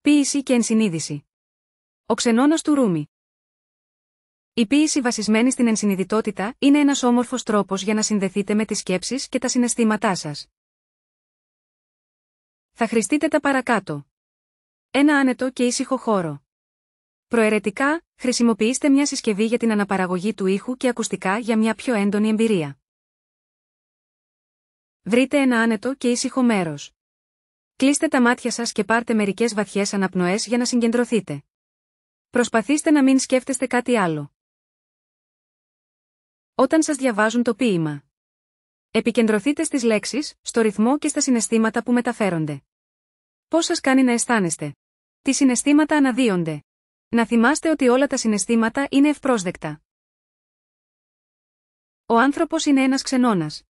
Ποίηση και ενσυνείδηση. Ο ξενώνας του Ρούμι. Η ποίηση βασισμένη στην ενσυνειδητότητα είναι ένας όμορφος τρόπος για να συνδεθείτε με τις σκέψεις και τα συναισθήματά σας. Θα χρηστείτε τα παρακάτω. Ένα άνετο και ήσυχο χώρο. Προαιρετικά, χρησιμοποιήστε μια συσκευή για την αναπαραγωγή του ήχου και ακουστικά για μια πιο έντονη εμπειρία. Βρείτε ένα άνετο και ήσυχο μέρος. Κλείστε τα μάτια σας και πάρτε μερικές βαθιές αναπνοές για να συγκεντρωθείτε. Προσπαθήστε να μην σκέφτεστε κάτι άλλο. Όταν σας διαβάζουν το ποίημα. Επικεντρωθείτε στις λέξεις, στο ρυθμό και στα συναισθήματα που μεταφέρονται. Πώς σας κάνει να αισθάνεστε. Τι συναισθήματα αναδύονται. Να θυμάστε ότι όλα τα συναισθήματα είναι ευπρόσδεκτα. Ο άνθρωπος είναι ένας ξενώνας.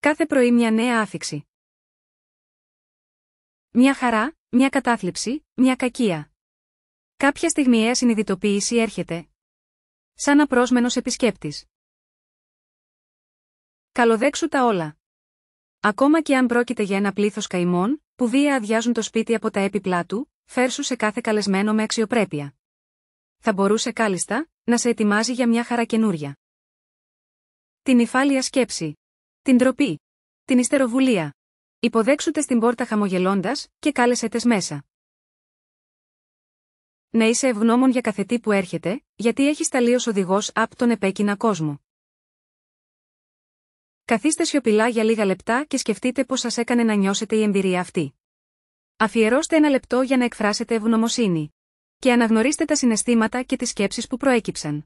Κάθε πρωί μια νέα άφηξη. Μια χαρά, μια κατάθλιψη, μια κακία. Κάποια στιγμιαία συνειδητοποίηση έρχεται. Σαν απρόσμενος επισκέπτης. Καλοδέξου τα όλα. Ακόμα και αν πρόκειται για ένα πλήθος καημών, που βία αδειάζουν το σπίτι από τα έπιπλά του, φέρσου σε κάθε καλεσμένο με αξιοπρέπεια. Θα μπορούσε κάλλιστα να σε ετοιμάζει για μια χαρά καινούρια. Την υφάλεια σκέψη. Την τροπή. Την ιστεροβουλία. Υποδέξουτε στην πόρτα χαμογελώντας, και κάλεσε τε μέσα. Να είσαι ευγνώμων για καθετή που έρχεται, γιατί έχεις ταλεί ω οδηγός απ' τον επέκεινα κόσμο. Καθίστε σιωπηλά για λίγα λεπτά και σκεφτείτε πώς σας έκανε να νιώσετε η εμπειρία αυτή. Αφιερώστε ένα λεπτό για να εκφράσετε ευγνωμοσύνη. Και αναγνωρίστε τα συναισθήματα και τις σκέψεις που προέκυψαν.